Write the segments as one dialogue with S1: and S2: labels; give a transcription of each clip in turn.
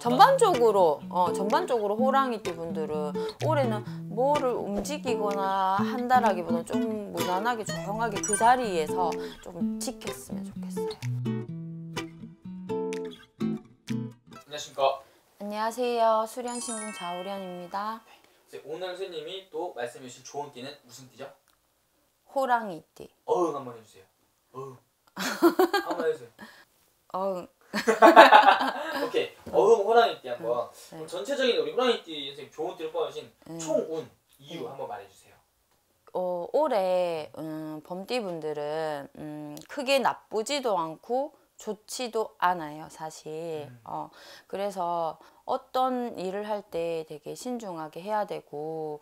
S1: 전반적으로 어 전반적으로 호랑이띠 분들은 올해는 뭐를 움직이거나 한다라기보다는 좀 무난하게 조용하게 그 자리에서 좀 지켰으면 좋겠어요. 안녕하십니까. 안녕하세요. 수련 신궁 자우련입니다. 네. 오늘 선생님이 또 말씀해 주신 좋은 띠는 무슨 띠죠? 호랑이띠. 어흥 한번 해주세요. 어흥. 한 번 해주세요. 어흥. 그럼 뭐 전체적인 우리 호랑이띠 선생님 좋은 띠를 뽑아주신 음. 총운 이유 음. 한번 말해주세요. 어, 올해 음, 범띠분들은 음, 크게 나쁘지도 않고 좋지도 않아요 사실 음. 어, 그래서 어떤 일을 할 때 되게 신중하게 해야 되고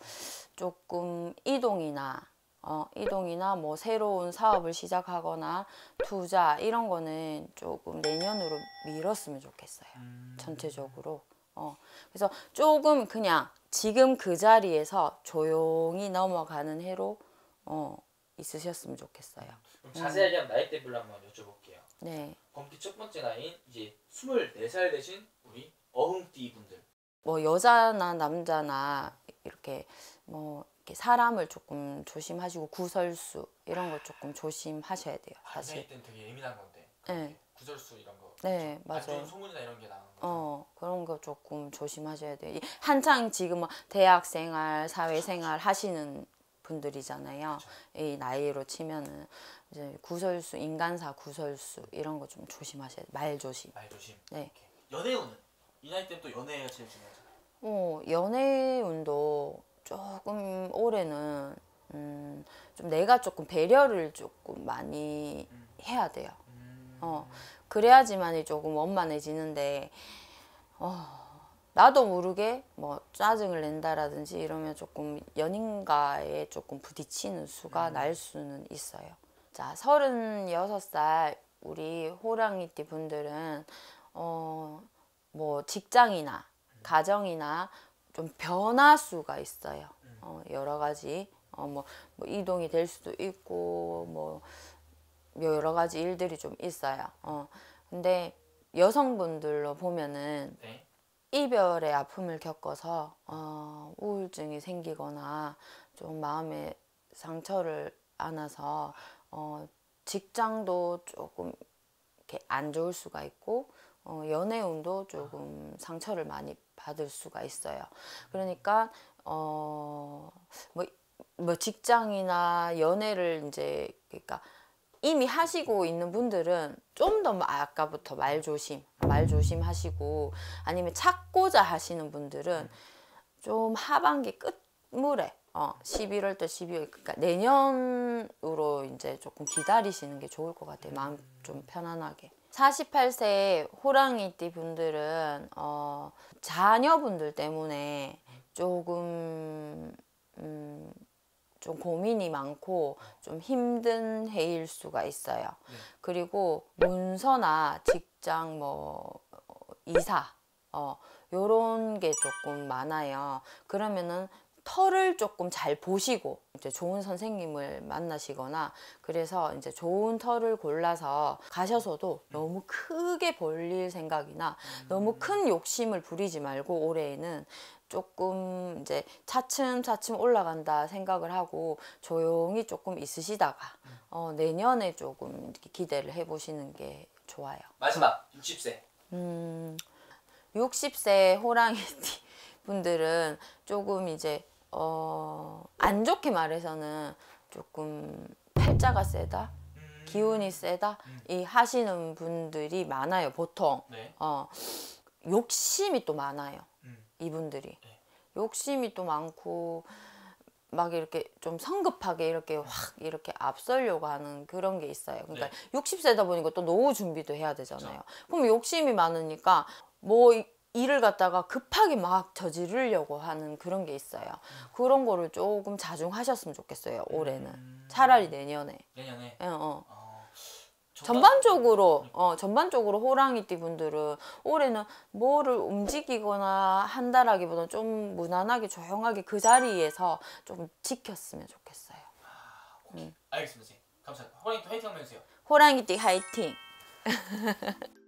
S1: 조금 이동이나 어, 이동이나 뭐 새로운 사업을 시작하거나 투자 이런 거는 조금 내년으로 미뤘으면 좋겠어요 음. 전체적으로 어, 그래서 조금 그냥 지금 그 자리에서 조용히 넘어가는 해로 어, 있으셨으면 좋겠어요. 그럼 자세하게 음. 나이대별로 한번 여쭤볼게요. 네. 검기 첫 번째 나이인 이제 24살 되신 우리 어흥띠 분들. 뭐 여자나 남자나 이렇게 뭐 이렇게 사람을 조금 조심하시고 구설수 이런 걸 조금 조심하셔야 돼요. 사실. 나이 때는 되게 예민한 건데. 네. 구절수 이런 거. 네, 그렇죠? 맞아요. 안 좋은 소문이나 이런 게 나는 거. 어, 그런 거 조금 조심하셔야 돼 한창 지금 대학 생활, 사회 생활 하시는 분들이잖아요. 그렇죠. 이 나이로 치면은 이제 구설수, 인간사 구설수 이런 거 좀 조심하셔야 돼말 조심. 말 조심. 네. 연애운은 이 나이 때 또 연애가 제일 중요하잖아요. 어, 연애운도 조금 올해는 음, 좀 내가 조금 배려를 조금 많이 음. 해야 돼요. 어, 그래야지만이 조금 원만해지는데 어, 나도 모르게 뭐 짜증을 낸다라든지 이러면 조금 연인과에 조금 부딪히는 수가 음. 날 수는 있어요. 자, 36살 우리 호랑이띠 분들은 어, 뭐 직장이나 가정이나 좀 변화수가 있어요. 음. 어, 여러 가지 어, 뭐, 뭐 이동이 될 수도 있고 뭐 여러 가지 일들이 좀 있어요. 어. 근데 여성분들로 보면은 네. 이별의 아픔을 겪어서 어, 우울증이 생기거나 좀 마음의 상처를 안아서 어, 직장도 조금 이렇게 안 좋을 수가 있고 어, 연애운도 조금 상처를 많이 받을 수가 있어요. 그러니까 어뭐 뭐 직장이나 연애를 이제 그러니까 이미 하시고 있는 분들은 좀 더 아까부터 말조심 말조심 하시고 아니면 찾고자 하시는 분들은 좀 하반기 끝물에 어, 11월 달 12월 그러니까 내년으로 이제 조금 기다리시는 게 좋을 것 같아요 마음 좀 편안하게 48세 호랑이띠 분들은 어, 자녀분들 때문에 조금 음, 좀 고민이 많고 좀 힘든 해일 수가 있어요. 네. 그리고 문서나 직장 뭐 어, 이사 어 요런 게 조금 많아요. 그러면은 털을 조금 잘 보시고 이제 좋은 선생님을 만나시거나 그래서 이제 좋은 털을 골라서 가셔서도 너무 크게 벌릴 생각이나 너무 음. 큰 욕심을 부리지 말고 올해에는 조금 이제 차츰차츰 올라간다 생각을 하고 조용히 조금 있으시다가 어, 내년에 조금 이렇게 기대를 해보시는 게 좋아요. 마지막 60세. 음, 60세 호랑이 분들은 조금 이제 어, 안 좋게 말해서는 조금 팔자가 세다. 음. 기운이 세다 음. 이 하시는 분들이 많아요 보통 네. 어 욕심이 또 많아요 이분들이 네. 욕심이 또 많고 막 이렇게 좀 성급하게 이렇게 확 이렇게 앞설려고 하는 그런 게 있어요. 그러니까 네. 60세다 보니까 또 노후 준비도 해야 되잖아요. 그렇죠. 그럼 욕심이 많으니까 뭐 일을 갖다가 급하게 막 저지르려고 하는 그런 게 있어요. 음. 그런 거를 조금 자중하셨으면 좋겠어요. 올해는 음... 차라리 내년에. 내년에. 네, 어. 어. 전반적으로 어 전반적으로 호랑이띠 분들은 올해는 뭐를 움직이거나 한다라기보다는 좀 무난하게 조용하게 그 자리에서 좀 지켰으면 좋겠어요. 아, 오케이. 음. 알겠습니다. 감사합니다. 호랑이띠 화이팅 하면서요. 호랑이띠 화이팅.